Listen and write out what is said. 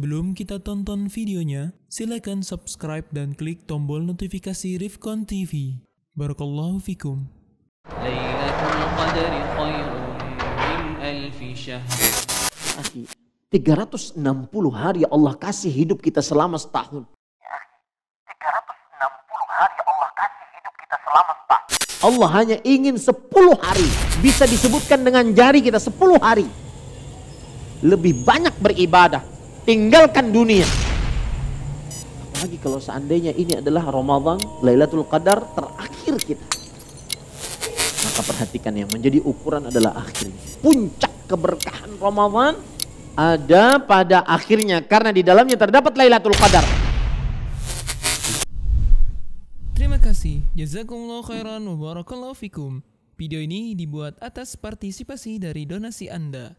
Sebelum kita tonton videonya? Silakan subscribe dan klik tombol notifikasi Rifkon TV. Barakallahu fikum. Lailatul hari Allah kasih hidup kita selama setahun. 360 hari Allah kasih hidup kita selama setahun. Allah hanya ingin 10 hari. Bisa disebutkan dengan jari kita 10 hari. Lebih banyak beribadah, tinggalkan dunia. Apalagi kalau seandainya ini adalah Ramadan, Lailatul Qadar terakhir kita. Maka perhatikan yang menjadi ukuran adalah akhirnya. Puncak keberkahan Ramadan ada pada akhirnya karena di dalamnya terdapat Lailatul Qadar. Terima kasih. Jazakumullah khairan wa barakallahu fikum. Video ini dibuat atas partisipasi dari donasi Anda.